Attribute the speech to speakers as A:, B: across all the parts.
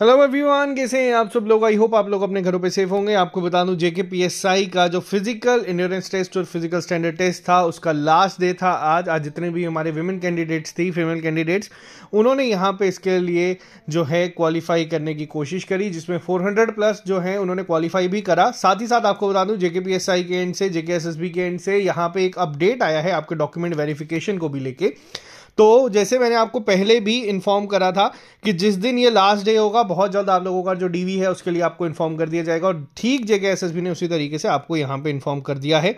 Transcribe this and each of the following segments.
A: hello everyone कैसे हैं आप सब लोग आई होप आप लोग अपने घरों पे सेफ होंगे आपको बता दूं जेके पीएसआई का जो फिजिकल इंड्योरेंस टेस्ट और फिजिकल स्टैंडर्ड टेस्ट था उसका लास्ट डे था आज आज जितने भी हमारे विमेन कैंडिडेट्स थी फीमेल कैंडिडेट्स उन्होंने यहां पे इसके लिए जो है क्वालिफाई करने की कोशिश करी जिसमें फोर प्लस जो है उन्होंने क्वालिफाई भी करा साथ ही साथ आपको बता दूँ जेके के एंड से जेके के एंड से यहाँ पे एक अपडेट आया है आपके डॉक्यूमेंट वेरिफिकेशन को भी लेके तो जैसे मैंने आपको पहले भी इन्फॉर्म करा था कि जिस दिन ये लास्ट डे होगा बहुत जल्द आप लोगों का जो डीवी है उसके लिए आपको इन्फॉर्म कर दिया जाएगा और ठीक जगह एस ने उसी तरीके से आपको यहाँ पे इन्फॉर्म कर दिया है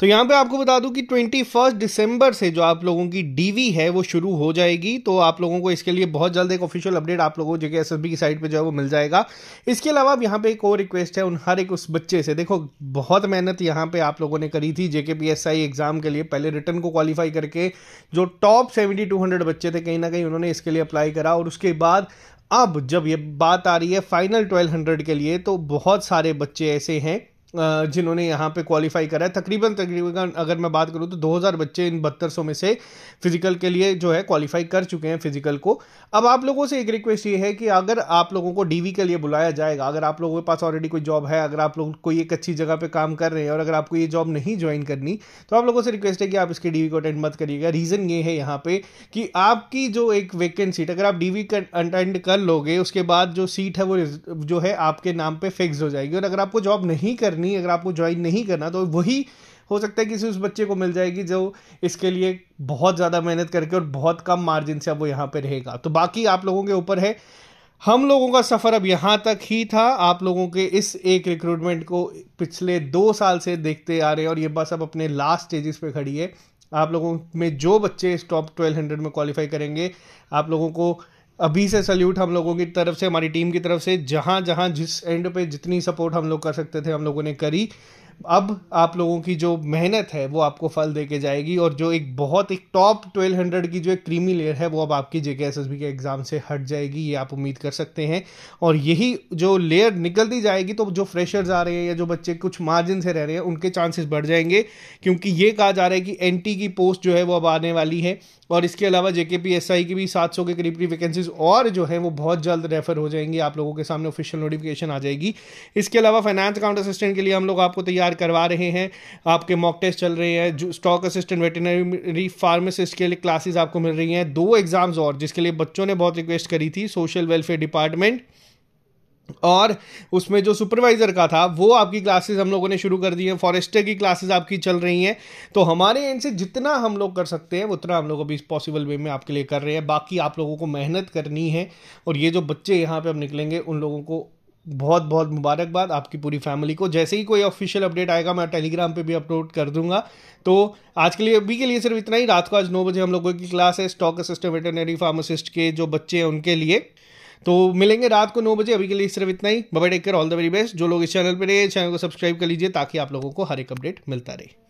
A: तो यहाँ पे आपको बता दूं कि ट्वेंटी फर्स्ट दिसंबर से जो आप लोगों की डीवी है वो शुरू हो जाएगी तो आप लोगों को इसके लिए बहुत जल्द एक ऑफिशियल अपडेट आप लोगों को जगह एस की साइट पर जो है वो मिल जाएगा इसके अलावा अब यहाँ पे एक और रिक्वेस्ट है उन हर एक उस बच्चे से देखो बहुत मेहनत यहाँ पे आप लोगों ने करी थी जेके एग्जाम के लिए पहले रिटर्न को क्वालिफाई करके जो टॉप सेवेंटी ऑलरेडी 200 बच्चे थे कहीं ना कहीं उन्होंने इसके लिए अप्लाई करा और उसके बाद अब जब ये बात आ रही है फाइनल 1200 के लिए तो बहुत सारे बच्चे ऐसे हैं जिन्होंने यहाँ पे क्वालिफाई करा है तकरीबन तकरीबन अगर मैं बात करूँ तो 2000 बच्चे इन बहत्तर में से फिज़िकल के लिए जो है क्वालिफाई कर चुके हैं फिज़िकल को अब आप लोगों से एक रिक्वेस्ट ये है कि अगर आप लोगों को डीवी के लिए बुलाया जाएगा अगर आप लोगों के पास ऑलरेडी कोई जॉब है अगर आप लोग कोई एक अच्छी जगह पर काम कर रहे हैं और अगर आपको ये जॉब नहीं ज्वाइन करनी तो आप लोगों से रिक्वेस्ट है कि आप इसके डी को अटेंड मत करिएगा रीज़न ये है यहाँ पर कि आपकी जो एक वैकेंट सीट अगर आप डी वी अटेंड कर लोगे उसके बाद जो सीट है वो जो है आपके नाम पर फिक्स हो जाएगी और अगर आपको जॉब नहीं करनी करनी अगर आपको ज्वाइन नहीं करना तो वही हो सकता है किसी उस बच्चे को मिल जाएगी जो इसके लिए बहुत ज़्यादा मेहनत करके और बहुत कम मार्जिन से अब वो यहाँ पर रहेगा तो बाकी आप लोगों के ऊपर है हम लोगों का सफ़र अब यहाँ तक ही था आप लोगों के इस एक रिक्रूटमेंट को पिछले दो साल से देखते आ रहे हैं और ये बस अब अपने लास्ट स्टेजेस पे खड़ी है आप लोगों में जो बच्चे इस टॉप ट्वेल्व हंड्रेड में क्वालिफाई करेंगे आप लोगों को अभी से सल्यूट हम लोगों की तरफ से हमारी टीम की तरफ से जहाँ जहाँ जिस एंड पे जितनी सपोर्ट हम लोग कर सकते थे हम लोगों ने करी अब आप लोगों की जो मेहनत है वो आपको फल दे के जाएगी और जो एक बहुत एक टॉप 1200 की जो एक क्रीमी लेयर है वो अब आपकी जेके एस के एग्ज़ाम से हट जाएगी ये आप उम्मीद कर सकते हैं और यही जो लेयर निकलती जाएगी तो जो फ्रेशर्स आ रहे हैं या जो बच्चे कुछ मार्जिन से रह रहे हैं उनके चांसेस बढ़ जाएंगे क्योंकि ये कहा जा रहा है कि एन की पोस्ट जो है वो अब आने वाली है और इसके अलावा जेके पी एस आई की भी सात के करीब की वैकेंसीज और जो है वो बहुत जल्द रेफर हो जाएंगी आप लोगों के सामने ऑफिशियल नोटिफिकेशन आ जाएगी इसके अलावा फाइनेंस अकाउंट असिस्टेंट के लिए हम लोग आपको तैयार हायर करवा रहे हैं आपके मॉक टेस्ट चल रहे हैं जो स्टॉक असिस्टेंट वेटनरी फार्मासिस्ट के लिए क्लासेस आपको मिल रही हैं दो एग्ज़ाम्स और जिसके लिए बच्चों ने बहुत रिक्वेस्ट करी थी सोशल वेलफेयर डिपार्टमेंट और उसमें जो सुपरवाइज़र का था वो आपकी क्लासेस हम लोगों ने शुरू कर दी हैं फॉरेस्टर की क्लासेस आपकी चल रही हैं तो हमारे एंड से जितना हम लोग कर सकते हैं उतना हम लोग अभी इस पॉसिबल वे में आपके लिए कर रहे हैं बाकी आप लोगों को मेहनत करनी है और ये जो बच्चे यहाँ पे अब निकलेंगे उन लोगों को बहुत बहुत मुबारकबाद आपकी पूरी फैमिली को जैसे ही कोई ऑफिशियल अपडेट आएगा मैं टेलीग्राम पे भी अपलोड कर दूंगा तो आज के लिए अभी के लिए सिर्फ इतना ही रात को आज नौ बजे हम लोगों की क्लास है स्टॉक असिस्टेंट वेटरनरी फार्मासिस्ट के जो बच्चे हैं उनके लिए तो मिलेंगे रात को नौ बजे अभी के लिए सिर्फ इतना ही बबा take care all the very best जो लोग इस चैनल पर रहे चैनल को सब्सक्राइब कर लीजिए ताकि आप लोगों को हर एक अपडेट मिलता रहे